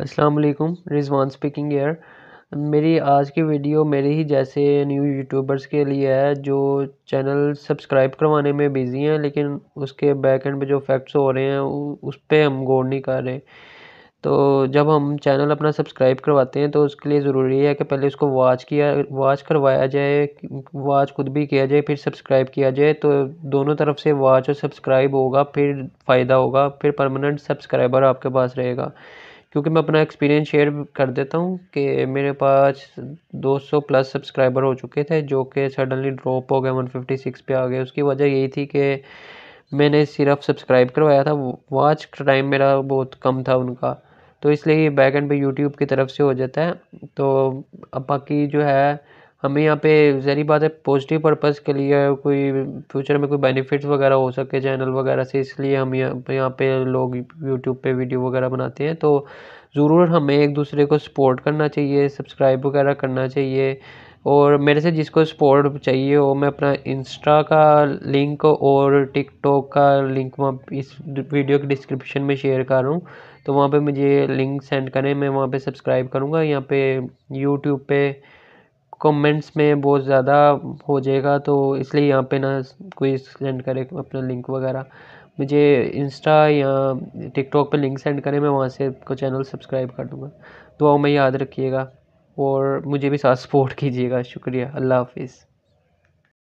अस्सलाम वालेकुम Rizwan speaking air मेरी आज की वीडियो मेरे ही जैसे न्यू यूट्यूबर्स के लिए है जो चैनल सब्सक्राइब करवाने में बिज़ी हैं लेकिन उसके बैक एंड पे जो फैक्ट्स हो रहे हैं उस पर हम गौर नहीं कर रहे तो जब हम चैनल अपना सब्सक्राइब करवाते हैं तो उसके लिए ज़रूरी है कि पहले उसको वॉच किया वॉच करवाया जाए वॉच खुद भी किया जाए फिर सब्सक्राइब किया जाए तो दोनों तरफ से वॉच और सब्सक्राइब होगा फिर फ़ायदा होगा फिर परमानेंट सब्सक्राइबर आपके पास रहेगा क्योंकि मैं अपना एक्सपीरियंस शेयर कर देता हूँ कि मेरे पास 200 प्लस सब्सक्राइबर हो चुके थे जो कि सडनली ड्रॉप हो गए 156 पे आ गए उसकी वजह यही थी कि मैंने सिर्फ सब्सक्राइब करवाया था वॉच टाइम मेरा बहुत कम था उनका तो इसलिए ये बैक एंड पे यूट्यूब की तरफ से हो जाता है तो अब बाकी जो है हमें यहाँ पे जहरी बात है पॉजिटिव पर्पज़ के लिए कोई फ्यूचर में कोई बेनिफिट्स वगैरह हो सके चैनल वगैरह से इसलिए हम यहाँ यहाँ पे लोग यूट्यूब पे वीडियो वगैरह बनाते हैं तो ज़रूर हमें एक दूसरे को सपोर्ट करना चाहिए सब्सक्राइब वगैरह करना चाहिए और मेरे से जिसको सपोर्ट चाहिए वो मैं अपना इंस्टा का लिंक और टिकटॉक का लिंक वहाँ इस वीडियो के डिस्क्रिप्शन में शेयर कर रहा हूँ तो वहाँ पे मुझे लिंक सेंड करें मैं वहाँ पे सब्सक्राइब करूँगा यहाँ पे यूट्यूब पे कमेंट्स में बहुत ज़्यादा हो जाएगा तो इसलिए यहाँ पे ना कोई सेंड करे अपना लिंक वगैरह मुझे इंस्टा या टिकटॉक पे लिंक सेंड करें मैं वहाँ से को चैनल सब्सक्राइब कर दूँगा दुआओं में याद रखिएगा और मुझे भी साथ सपोर्ट कीजिएगा शुक्रिया अल्लाह हाफ़िज़